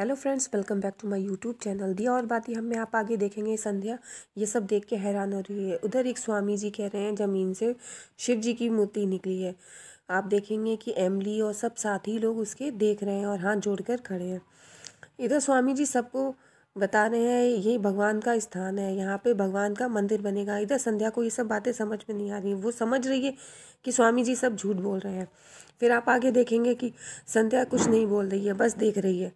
hello friends welcome back to my YouTube channel दिया और बात हम में आप आगे देखेंगे संध्या ये सब देख के हैरान हो रही है उधर एक स्वामी जी कह रहे हैं ज़मीन से शिव जी की मूर्ति निकली है आप देखेंगे कि एमली और सब साथी लोग उसके देख रहे हैं और हाथ जोड़कर खड़े हैं इधर स्वामी जी सबको बता रहे हैं ये भगवान का स्थान है यहाँ पे भगवान का मंदिर बनेगा इधर संध्या को ये सब बातें समझ में नहीं आ रही वो समझ रही है कि स्वामी जी सब झूठ बोल रहे हैं फिर आप आगे देखेंगे कि संध्या कुछ नहीं बोल रही है बस देख रही है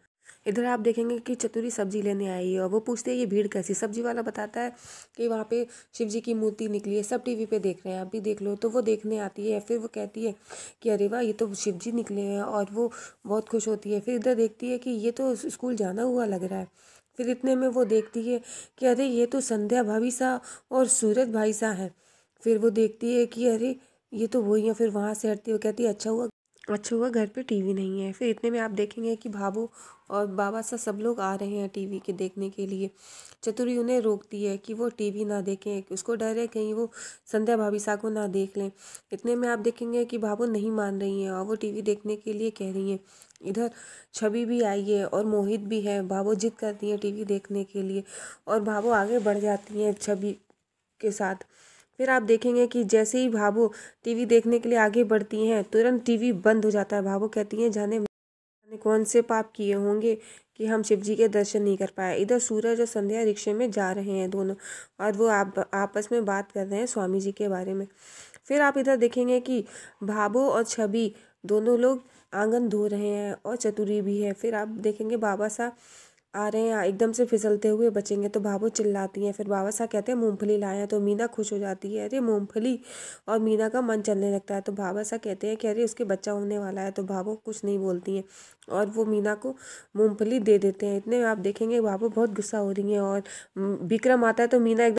इधर आप देखेंगे कि चतुरी सब्जी लेने आई है और वो पूछते हैं ये भीड़ कैसी सब्जी वाला बताता है कि वहाँ पे शिव जी की मूर्ति निकली है सब टीवी पे देख रहे हैं आप भी देख लो तो वो देखने आती है फिर वो कहती है कि अरे वाह ये तो शिव जी निकले हैं और वो बहुत खुश होती है फिर इधर देखती है कि ये तो स्कूल जाना हुआ लग रहा है फिर इतने में वो देखती है कि अरे ये तो संध्या भाभी सा और सूरज भाई सा है फिर वो देखती है कि अरे ये तो वही है फिर वहाँ से हटती है वो कहती है अच्छा हुआ अच्छा हुआ घर पे टीवी नहीं है फिर इतने में आप देखेंगे कि भाबू और बाबा सा सब लोग आ रहे हैं टीवी के देखने के लिए चतुरी उन्हें रोकती है कि वो टीवी ना देखें उसको डर है कहीं वो संध्या भाभी सा को ना देख लें इतने में आप देखेंगे कि भाबू नहीं मान रही हैं और वो टीवी देखने के लिए कह रही हैं इधर छवि भी आई है और मोहित भी है भाबू जिद करती हैं टी देखने के लिए और भाबू आगे बढ़ जाती हैं छवि के साथ फिर आप देखेंगे कि जैसे ही भाभो टीवी देखने के लिए आगे बढ़ती हैं तुरंत टीवी बंद हो जाता है भाभो कहती हैं जाने ने कौन से पाप किए होंगे कि हम शिव जी के दर्शन नहीं कर पाए इधर सूरज और संध्या रिक्शे में जा रहे हैं दोनों और वो आप आपस में बात कर रहे हैं स्वामी जी के बारे में फिर आप इधर देखेंगे कि भाबो और छवि दोनों लोग आंगन धो रहे हैं और चतुरी भी है फिर आप देखेंगे बाबा साहब आ रहे हैं एकदम से फिसलते हुए बचेंगे तो भाभू चिल्लाती हैं फिर बाबा साहब कहते हैं मूँगफली लाए हैं तो मीना खुश हो जाती है अरे मूँगफली और मीना का मन चलने लगता है तो बाबा साहब कहते हैं कि अरे उसके बच्चा होने वाला है तो भावो कुछ नहीं बोलती हैं और वो मीना को मूँगफली दे देते हैं इतने आप देखेंगे भाभू बहुत गुस्सा हो रही हैं और विक्रम आता है तो मीना एकदम